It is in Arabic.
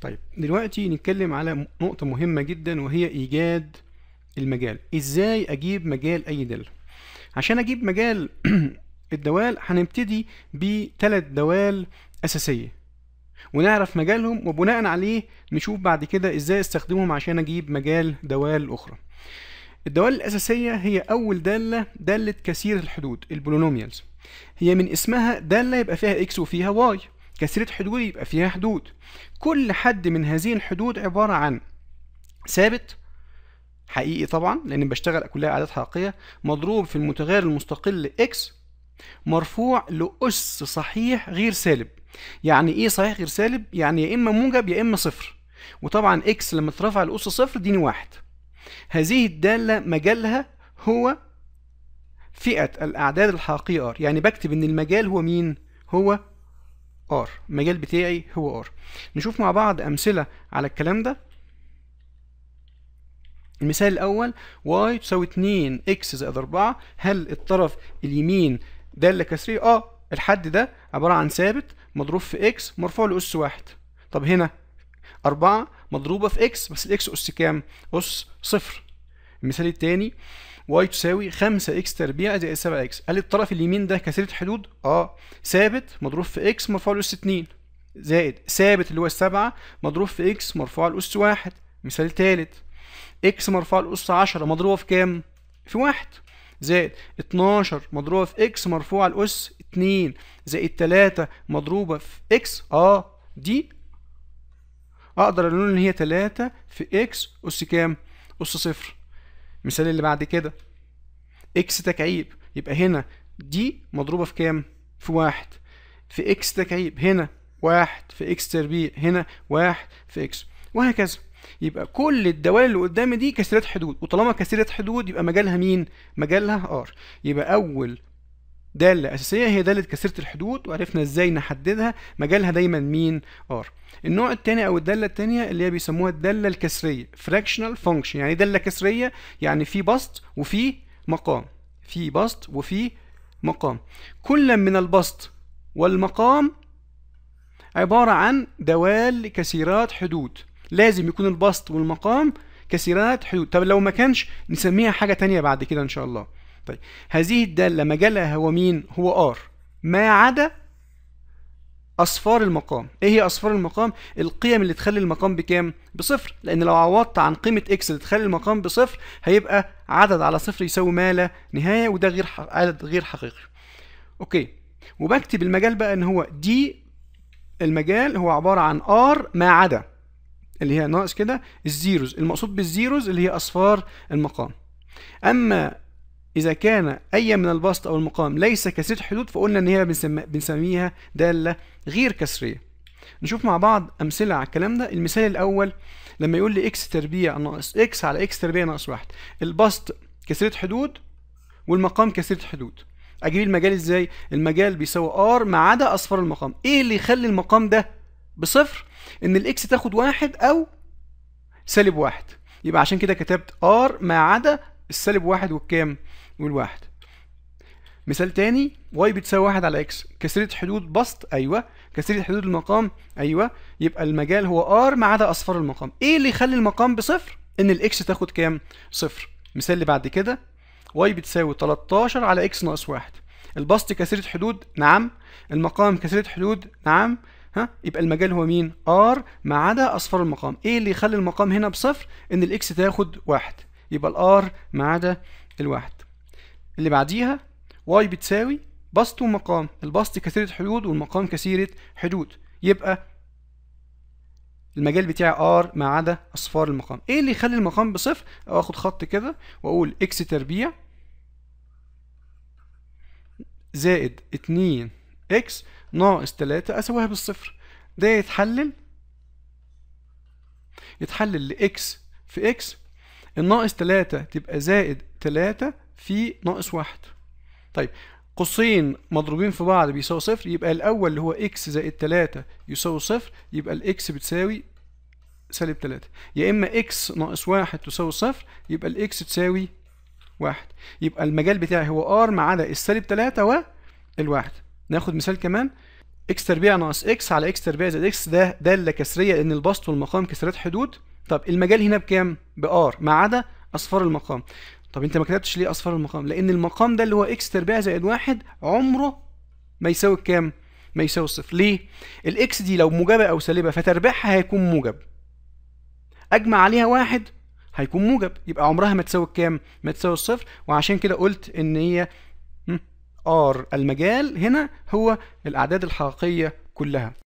طيب دلوقتي نتكلم على نقطة مهمة جدا وهي إيجاد المجال إزاي أجيب مجال أي دالة عشان أجيب مجال الدوال هنبتدي بثلاث دوال أساسية ونعرف مجالهم وبناء عليه نشوف بعد كده إزاي استخدمهم عشان أجيب مجال دوال أخرى الدوال الأساسية هي أول دالة دالة كثير الحدود البولونوميالز هي من اسمها دالة يبقى فيها إكس وفيها واي كسرة حدود يبقى فيها حدود كل حد من هذه الحدود عبارة عن ثابت حقيقي طبعا لأن بشتغل كلها أعداد حقيقية مضروب في المتغير المستقل x مرفوع لأس صحيح غير سالب يعني إيه صحيح غير سالب؟ يعني يا إما موجب يا إما صفر وطبعا x لما ترفع لأس صفر ديني واحد هذه الدالة مجالها هو فئة الأعداد الحقيقية يعني بكتب إن المجال هو مين؟ هو ار المجال بتاعي هو ار نشوف مع بعض امثله على الكلام ده المثال الاول y تساوي 2 x زائد 4 هل الطرف اليمين داله كسريه اه الحد ده عباره عن ثابت مضروب في x مرفوع لاس واحد طب هنا 4 مضروبه في x بس الاكس اس كام اس صفر المثال الثاني واي تساوي 5 اكس تربيع زائد 7 اكس هل الطرف اليمين ده كسرة حدود اه ثابت مضروب في اكس مرفوع الاس 2 زائد ثابت اللي هو السبعة مضروب في اكس مرفوع الأس واحد مثال تالت اكس مرفوع الأس عشرة مضروبة في كام؟ في واحد زائد اتناشر مضروبة في اكس مرفوع الأس اتنين زائد تلاتة مضروبة في اكس اه دي أقدر أقول إن هي تلاتة في اكس أس كام؟ أس صفر المثال اللي بعد كده اكس تكعيب يبقى هنا دي مضروبة في كام؟ في واحد في اكس تكعيب هنا واحد في اكس تربيع هنا واحد في اكس وهكذا يبقى كل الدوال اللي قدامي دي كسرات حدود وطالما كسرات حدود يبقى مجالها مين؟ مجالها ار يبقى أول دالة أساسية هي دالة كسرة الحدود وعرفنا ازاي نحددها مجالها دايما مين ار النوع التاني أو الدالة التانية اللي هي بيسموها الدالة الكسرية fractional function يعني إيه دالة كسرية يعني في بسط وفي مقام في بسط وفي مقام كل من البسط والمقام عبارة عن دوال كثيرات حدود لازم يكون البسط والمقام كثيرات حدود طب لو ما كانش نسميها حاجة تانية بعد كده إن شاء الله طيب هذه الدالة مجالها هو مين؟ هو R ما عدا أصفار المقام إيه هي أصفار المقام؟ القيم اللي تخلي المقام بكام؟ بصفر لأن لو عوضت عن قيمة X اللي تخلي المقام بصفر هيبقى عدد على صفر يساوي ما لا نهاية وده غير عدد غير حقيقي أوكي وبكتب المجال بقى إن هو دي المجال هو عبارة عن R ما عدا اللي هي ناقص كده الزيروز المقصود بالزيروز اللي هي أصفار المقام أما إذا كان أي من البسط أو المقام ليس كسرية حدود فقلنا إن هي بنسميها دالة غير كسرية. نشوف مع بعض أمثلة على الكلام ده، المثال الأول لما يقول لي إكس تربيع ناقص إكس على إكس تربيع ناقص واحد، البسط كسرية حدود والمقام كسرية حدود. أجيب المجال إزاي؟ المجال بيساوي R ما عدا أصفار المقام، إيه اللي يخلي المقام ده بصفر؟ إن الإكس تاخد واحد أو سالب واحد. يبقى عشان كده كتبت R ما عدا السالب واحد والكام والواحد مثال تاني واي بتساوي واحد على اكس كسرة حدود بسط ايوه كسرة حدود المقام ايوه يبقى المجال هو ار ما عدا اصفار المقام ايه اللي يخلي المقام بصفر ان الاكس تاخد كام صفر مثال اللي بعد كده واي بتساوي 13 على اكس ناقص واحد البسط كسرة حدود نعم المقام كسرة حدود نعم ها يبقى المجال هو مين ار ما عدا اصفار المقام ايه اللي يخلي المقام هنا بصفر ان الاكس تاخد واحد يبقى الار ما عدا الواحد اللي بعديها واي بتساوي بسط ومقام البسط كثيرة حدود والمقام كثيرة حدود يبقى المجال بتاعي ار ما عدا اصفار المقام ايه اللي يخلي المقام بصفر اخد خط كده واقول اكس تربيع زائد 2 اكس ناقص 3 اساويها بالصفر ده يتحلل يتحلل لاكس في اكس الناقص 3 تبقى زائد 3 في ناقص 1 طيب قوسين مضروبين في بعض بيساوي صفر يبقى الاول اللي هو اكس زائد 3 يساوي صفر يبقى الاكس بتساوي سالب 3 يا اما اكس ناقص 1 تساوي صفر يبقى الاكس تساوي 1 يبقى المجال بتاعي هو ار ما عدا السالب 3 والواحد ناخد مثال كمان اكس تربيع ناقص اكس على اكس تربيع زائد اكس ده داله كسريه لان البسط والمقام كسرات حدود طب المجال هنا بكام بار ما عدا اصفار المقام طب انت ما كتبتش ليه اصفار المقام لان المقام ده اللي هو اكس تربيع زائد واحد عمره ما يساوي كام ما يساوي صفر ليه الاكس دي لو موجبه او سالبه فتربيعها هيكون موجب اجمع عليها واحد هيكون موجب يبقى عمرها ما تساوي كام ما تساوي الصفر وعشان كده قلت ان هي ار المجال هنا هو الاعداد الحقيقيه كلها